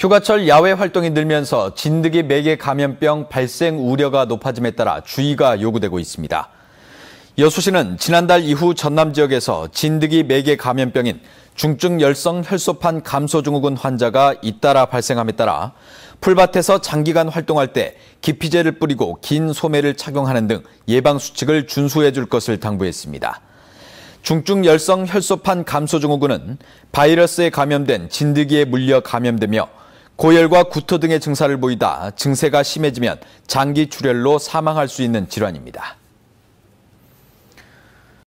휴가철 야외 활동이 늘면서 진드기 매개 감염병 발생 우려가 높아짐에 따라 주의가 요구되고 있습니다. 여수시는 지난달 이후 전남 지역에서 진드기 매개 감염병인 중증 열성 혈소판 감소 증후군 환자가 잇따라 발생함에 따라 풀밭에서 장기간 활동할 때 기피제를 뿌리고 긴 소매를 착용하는 등 예방 수칙을 준수해 줄 것을 당부했습니다. 중증 열성 혈소판 감소 증후군은 바이러스에 감염된 진드기에 물려 감염되며 고열과 구토 등의 증상를 보이다 증세가 심해지면 장기 출혈로 사망할 수 있는 질환입니다.